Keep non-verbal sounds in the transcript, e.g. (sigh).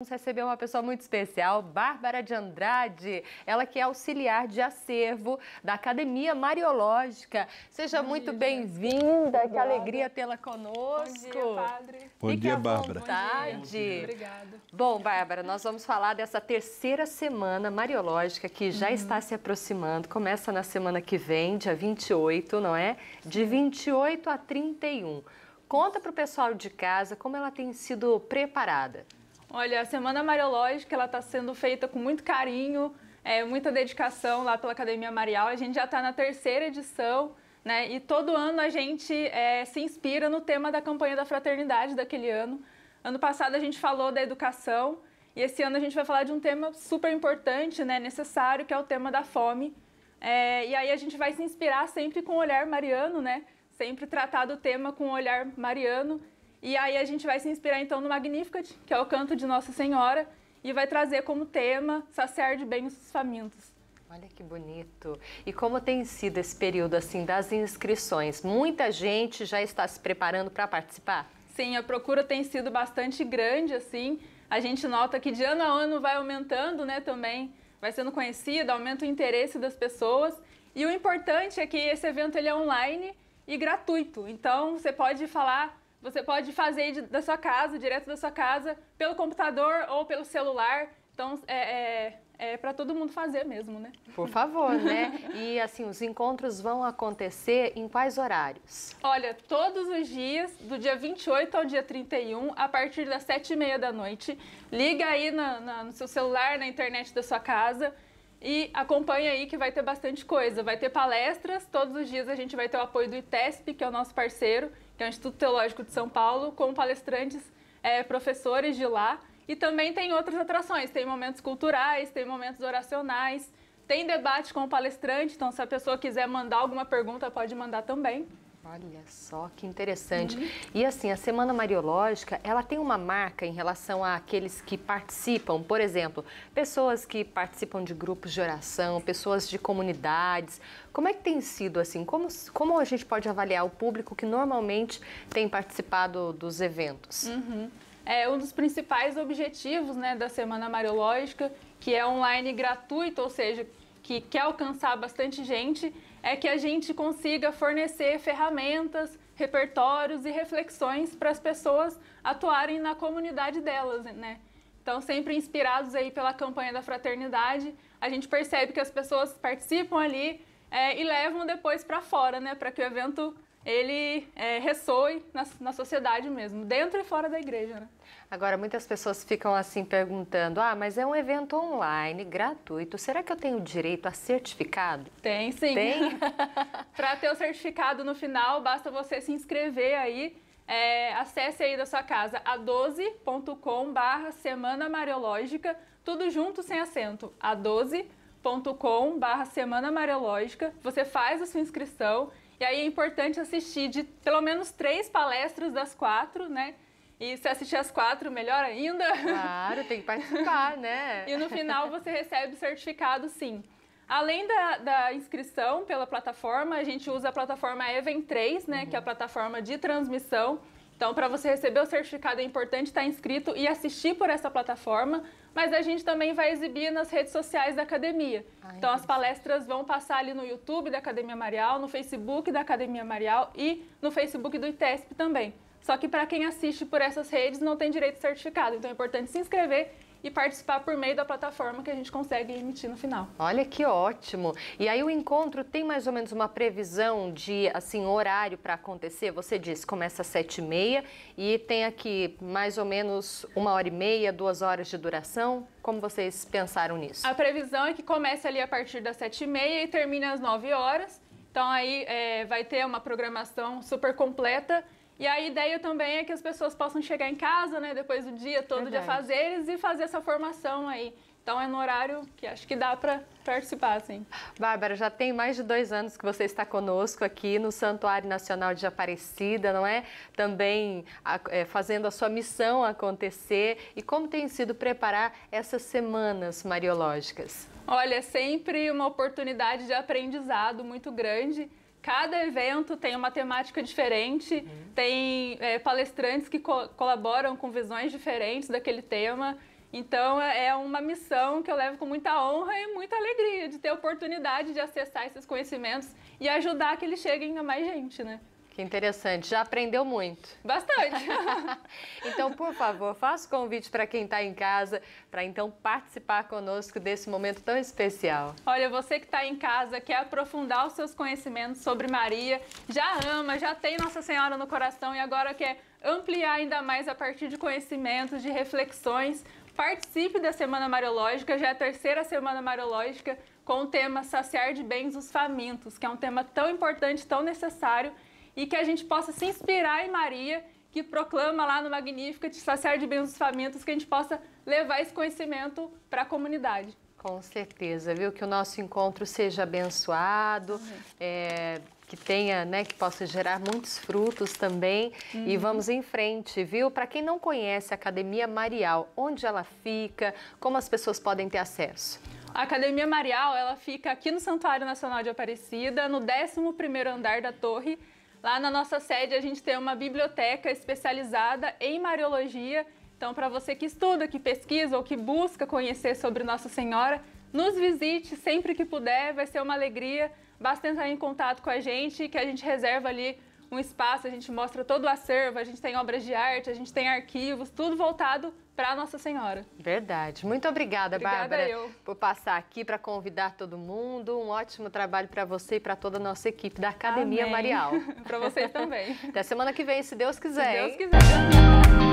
Vamos receber uma pessoa muito especial, Bárbara de Andrade, ela que é auxiliar de acervo da Academia Mariológica. Seja Bom muito bem-vinda, que alegria tê-la conosco. Bom dia, padre. Bom Fique dia, Bárbara. Vontade. Obrigada. Bom, Bárbara, nós vamos falar dessa terceira semana Mariológica que já uhum. está se aproximando. Começa na semana que vem, dia 28, não é? De 28 a 31. Conta para o pessoal de casa como ela tem sido preparada. Olha, a Semana Mariológica ela está sendo feita com muito carinho, é, muita dedicação lá pela Academia Marial. A gente já está na terceira edição. Né? E todo ano a gente é, se inspira no tema da campanha da fraternidade daquele ano. Ano passado a gente falou da educação e esse ano a gente vai falar de um tema super importante, né, necessário, que é o tema da fome. É, e aí a gente vai se inspirar sempre com o olhar mariano, né? Sempre tratar do tema com o olhar mariano e aí a gente vai se inspirar então no Magnificat, que é o canto de Nossa Senhora, e vai trazer como tema saciar de bem os famintos. Olha que bonito. E como tem sido esse período assim das inscrições? Muita gente já está se preparando para participar? Sim, a procura tem sido bastante grande assim. A gente nota que de ano a ano vai aumentando, né, também. Vai sendo conhecido, aumenta o interesse das pessoas. E o importante é que esse evento ele é online e gratuito. Então, você pode falar você pode fazer da sua casa, direto da sua casa, pelo computador ou pelo celular. Então, é, é, é para todo mundo fazer mesmo, né? Por favor, né? E assim, os encontros vão acontecer em quais horários? Olha, todos os dias, do dia 28 ao dia 31, a partir das 7h30 da noite. Liga aí na, na, no seu celular, na internet da sua casa. E acompanha aí que vai ter bastante coisa. Vai ter palestras, todos os dias a gente vai ter o apoio do ITESP, que é o nosso parceiro, que é o Instituto Teológico de São Paulo, com palestrantes, é, professores de lá. E também tem outras atrações, tem momentos culturais, tem momentos oracionais, tem debate com o palestrante, então se a pessoa quiser mandar alguma pergunta, pode mandar também. Olha só que interessante. Uhum. E assim, a Semana Mariológica, ela tem uma marca em relação àqueles que participam, por exemplo, pessoas que participam de grupos de oração, pessoas de comunidades. Como é que tem sido assim? Como, como a gente pode avaliar o público que normalmente tem participado dos eventos? Uhum. É um dos principais objetivos né, da Semana Mariológica, que é online gratuito, ou seja, que quer alcançar bastante gente, é que a gente consiga fornecer ferramentas, repertórios e reflexões para as pessoas atuarem na comunidade delas, né? Então, sempre inspirados aí pela campanha da fraternidade, a gente percebe que as pessoas participam ali é, e levam depois para fora, né? Para que o evento ele é, ressoe na, na sociedade mesmo, dentro e fora da igreja. Né? Agora, muitas pessoas ficam assim perguntando: ah, mas é um evento online, gratuito, será que eu tenho direito a certificado? Tem sim. Tem? (laughs) Para ter o certificado no final, basta você se inscrever aí. É, acesse aí da sua casa a12.com barra Semana Mariológica, tudo junto sem acento, a12.com barra Semana Mariológica, você faz a sua inscrição e aí é importante assistir de pelo menos três palestras das quatro, né? E se assistir as quatro, melhor ainda. Claro, tem que participar, né? (laughs) e no final você recebe o certificado, sim. Além da, da, inscrição pela plataforma, a gente usa a plataforma Event 3, né? Uhum. Que é a uhum. plataforma de transmissão então, para você receber o certificado é importante estar tá inscrito e assistir por essa plataforma, mas a gente também vai exibir nas redes sociais da academia. então, as palestras vão passar ali no YouTube da Academia Marial, no Facebook da Academia Marial e no Facebook do ITESP também. Só que para quem assiste por essas redes não tem direito certificado, então é importante se inscrever e participar por meio da plataforma que a gente consegue emitir no final. Olha que ótimo! E aí o encontro tem mais ou menos uma previsão de assim horário para acontecer? Você disse começa às sete e meia e tem aqui mais ou menos uma hora e meia, duas horas de duração. Como vocês pensaram nisso? A previsão é que comece ali a partir das sete e meia e termine às nove horas. Então aí é, vai ter uma programação super completa e a ideia também é que as pessoas possam chegar em casa, né, depois do dia todo Verdade. de afazeres e fazer essa formação aí. Então é no horário que acho que dá para participar, sim. Bárbara, já tem mais de dois anos que você está conosco aqui no Santuário Nacional de Aparecida, não é? Também é, fazendo a sua missão acontecer. E como tem sido preparar essas semanas mariológicas? Olha, é sempre uma oportunidade de aprendizado muito grande. Cada evento tem uma temática diferente, uhum. tem é, palestrantes que co colaboram com visões diferentes daquele tema. Então é, é uma missão que eu levo com muita honra e muita alegria de ter a oportunidade de acessar esses conhecimentos e ajudar que eles cheguem a mais gente, né? Que interessante. Já aprendeu muito. Bastante. (laughs) então, por favor, faça o convite para quem está em casa, para então participar conosco desse momento tão especial. Olha, você que está em casa, quer aprofundar os seus conhecimentos sobre Maria, já ama, já tem Nossa Senhora no coração e agora quer ampliar ainda mais a partir de conhecimentos, de reflexões. Participe da Semana Mariológica, já é a terceira Semana Mariológica com o tema Saciar de Bens os Famintos, que é um tema tão importante, tão necessário e que a gente possa se inspirar em Maria, que proclama lá no Magnífica, de saciar de bens dos famintos, que a gente possa levar esse conhecimento para a comunidade. Com certeza, viu? Que o nosso encontro seja abençoado, uhum. é, que tenha, né, que possa gerar muitos frutos também. Uhum. E vamos em frente, viu? Para quem não conhece a Academia Marial, onde ela fica, como as pessoas podem ter acesso? A Academia Marial, ela fica aqui no Santuário Nacional de Aparecida, no 11º andar da torre, Lá na nossa sede a gente tem uma biblioteca especializada em Mariologia. Então, para você que estuda, que pesquisa ou que busca conhecer sobre Nossa Senhora, nos visite sempre que puder, vai ser uma alegria. Basta entrar em contato com a gente que a gente reserva ali um espaço, a gente mostra todo o acervo, a gente tem obras de arte, a gente tem arquivos, tudo voltado para Nossa Senhora. Verdade. Muito obrigada, obrigada Bárbara, eu. por passar aqui para convidar todo mundo. Um ótimo trabalho para você e para toda a nossa equipe da Academia Amém. Marial. (laughs) para vocês também. Até semana que vem, se Deus quiser. Se Deus quiser.